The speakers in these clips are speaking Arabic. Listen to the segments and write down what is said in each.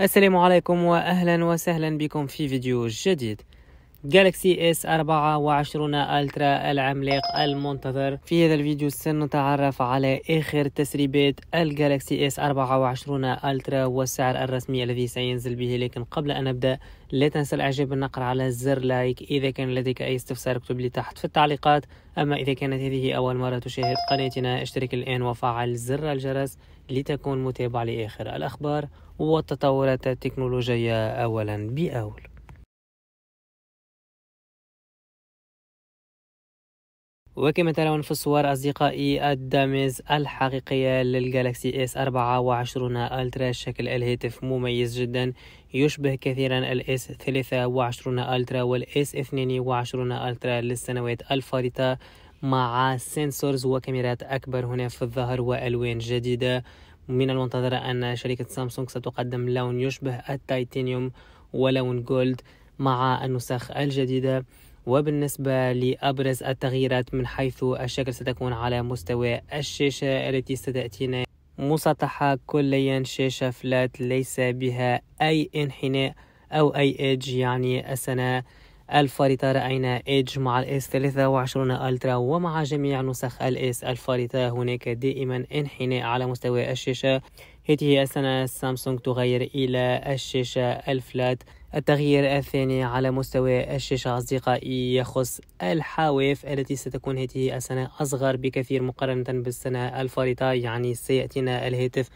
السلام عليكم واهلا وسهلا بكم في فيديو جديد جالكسي اس 24 الترا العملاق المنتظر في هذا الفيديو سنتعرف على اخر تسريبات الجالكسي اس 24 الترا والسعر الرسمي الذي سينزل به لكن قبل ان نبدا لا تنسى الاعجاب بالنقر على زر لايك اذا كان لديك اي استفسار اكتب لي تحت في التعليقات اما اذا كانت هذه اول مره تشاهد قناتنا اشترك الان وفعل زر الجرس لتكون متابع لاخر الاخبار والتطورات التكنولوجيه اولا باول وكما ترون في الصور أصدقائي الدامز الحقيقية للجالكسي أربعة 24 ألترا شكل الهاتف مميز جدا يشبه كثيرا الاس ثلاثة 23 ألترا والاس اثنين 22 ألترا للسنوات الفارطة مع سنسورز وكاميرات أكبر هنا في الظهر وألوان جديدة من المنتظر أن شركة سامسونج ستقدم لون يشبه التيتانيوم ولون جولد مع النسخ الجديدة وبالنسبة لأبرز التغييرات من حيث الشكل ستكون على مستوى الشاشة التي ستأتينا مسطحة كليا شاشة فلات ليس بها أي انحناء أو أي إيدج يعني السنة الفارتة رأينا إيدج مع الإس 23 ألترا ومع جميع نسخ الإس الفاريتا هناك دائما انحناء على مستوى الشاشة هذه السنة سامسونج تغير إلى الشاشة الفلات التغيير الثاني على مستوى الشاشة أصدقائي يخص الحواف التي ستكون هذه السنة أصغر بكثير مقارنة بالسنة الفارطة يعني سيأتينا الهاتف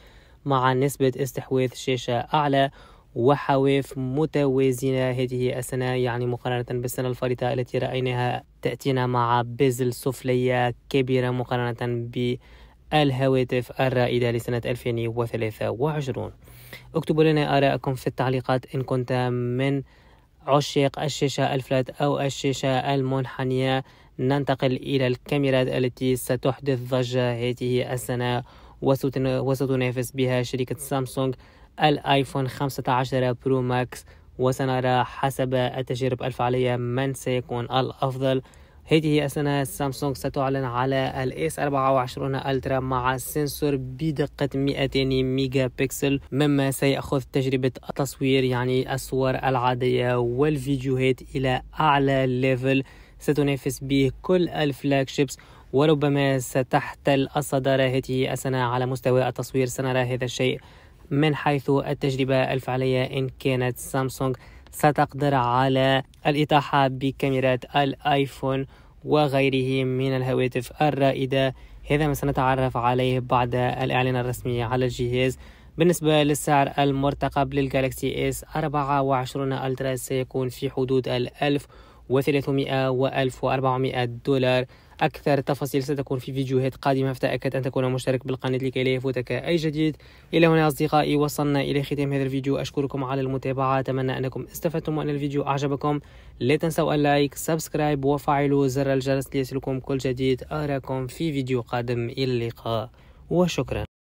مع نسبة استحواذ شاشة أعلى وحواف متوازنة هذه السنة يعني مقارنة بالسنة الفارطة التي رأيناها تأتينا مع بيزل سفلية كبيرة مقارنة بالهواتف الرائدة لسنة 2023 اكتبوا لنا آراءكم في التعليقات إن كنت من عشاق الشاشة الفلات أو الشاشة المنحنية ننتقل إلى الكاميرات التي ستحدث ضجة هذه السنة وستنافس بها شركة سامسونج الآيفون 15 برو ماكس وسنرى حسب التجارب الفعلية من سيكون الأفضل هذه السنة سامسونج ستعلن على الاس 24 الترا مع سنسور بدقة 200 ميجا بكسل مما سيأخذ تجربة التصوير يعني الصور العادية والفيديوهات إلى أعلى ليفل ستنافس به كل الفلاجشيبس وربما ستحتل الصدارة هذه السنة على مستوى التصوير سنرى هذا الشيء من حيث التجربة الفعلية إن كانت سامسونج ستقدر على الإطاحة بكاميرات الآيفون وغيره من الهواتف الرائدة هذا ما سنتعرف عليه بعد الإعلان الرسمي على الجهاز بالنسبة للسعر المرتقب للجالكسي اس 24 الترا سيكون في حدود الألف و300 و1400 دولار أكثر تفاصيل ستكون في فيديوهات قادمة فتأكد أن تكون مشترك بالقناة لكي لا يفوتك أي جديد إلى هنا أصدقائي وصلنا إلى ختام هذا الفيديو أشكركم على المتابعة أتمنى أنكم استفدتم وأن الفيديو أعجبكم لا تنسوا اللايك سبسكرايب وفعلوا زر الجرس ليصلكم كل جديد أراكم في فيديو قادم إلى اللقاء وشكرا